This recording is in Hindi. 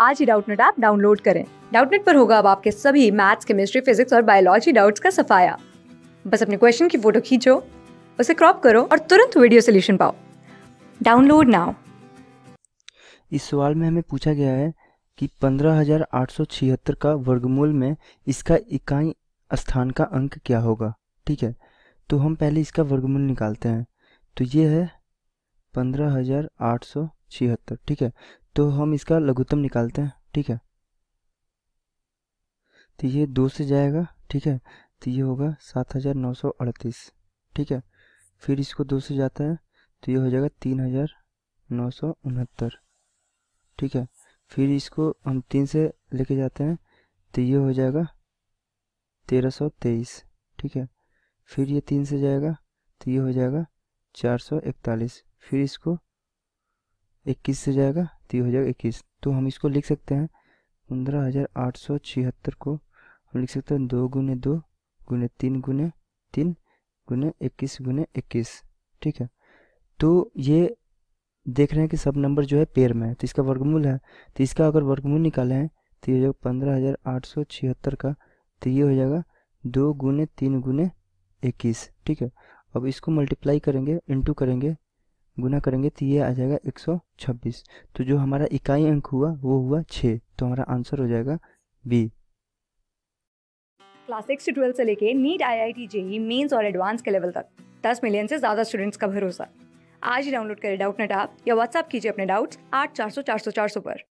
आज ही डाउटनेट ऐप डाउनलोड करें डाउटनेट पर होगा अब आपके सभी मैथ्स केमिस्ट्री फिजिक्स और बायोलॉजी डाउट्स का सफाया बस अपने क्वेश्चन की फोटो खींचो उसे क्रॉप करो और तुरंत वीडियो सोल्यूशन पाओ डाउनलोड नाउ इस सवाल में हमें पूछा गया है कि 15,876 का वर्गमूल में इसका इकाई स्थान का अंक क्या होगा ठीक है तो हम पहले इसका वर्गमूल निकालते हैं तो ये है 15,876 ठीक है तो हम इसका लघुत्तम निकालते हैं ठीक है तो ये दो से जाएगा ठीक है तो ये होगा सात हज़ार नौ सौ अड़तीस ठीक है फिर इसको दो से जाता है तो ये हो जाएगा तीन हज़ार नौ सौ उनहत्तर ठीक है फिर इसको हम तीन से लेके जाते हैं तो ये हो जाएगा तेरह सौ तेईस ठीक है फिर ये तीन से जाएगा तो ये हो जाएगा चार सौ इकतालीस फिर इसको इक्कीस से जाएगा तो ये हो जाएगा इक्कीस तो हम इसको लिख सकते हैं पंद्रह हज़ार आठ सौ छिहत्तर को हम लिख सकते हैं दो गुने दो गुने तीन गुने तीन गुने इक्कीस गुने इक्कीस ठीक है तो ये देख रहे हैं कि सब नंबर जो है पेड़ में है तो इसका वर्गमूल है तो इसका अगर वर्गमूल निकाले हैं तो ये हो जाएगा पंद्रह हज़ार आठ सौ छिहत्तर का तो ये हो जाएगा दो गुने तीन गुने इक्कीस ठीक है अब इसको मल्टीप्लाई करेंगे इंटू करेंगे गुना करेंगे तो ये आ जाएगा 126 तो जो हमारा इकाई अंक हुआ वो हुआ 6 तो हमारा आंसर हो जाएगा बी क्लास सिक्स से ट्वेल्थ से लेके NEET I I T JEE mains और एडवांस के लेवल तक दस मिलियन से ज़्यादा स्टूडेंट्स का भरोसा आज ही डाउनलोड करें डाउट नेट आप या व्हाट्सअप कीजिए अपने डाउट्स आठ चार सौ चार सौ चार सौ पर